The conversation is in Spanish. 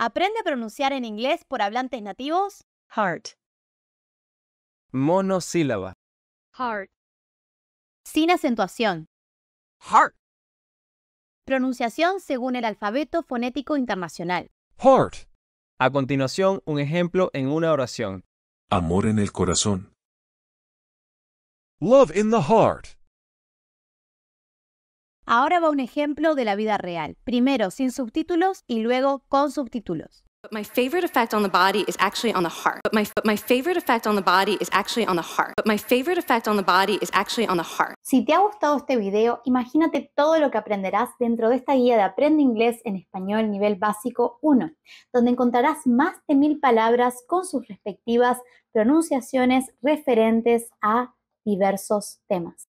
Aprende a pronunciar en inglés por hablantes nativos. Heart. Monosílaba. Heart. Sin acentuación. Heart. Pronunciación según el alfabeto fonético internacional. Heart. A continuación, un ejemplo en una oración. Amor en el corazón. Love in the heart. Ahora va un ejemplo de la vida real, primero sin subtítulos y luego con subtítulos. Si te ha gustado este video, imagínate todo lo que aprenderás dentro de esta guía de Aprende Inglés en Español Nivel Básico 1, donde encontrarás más de mil palabras con sus respectivas pronunciaciones referentes a diversos temas.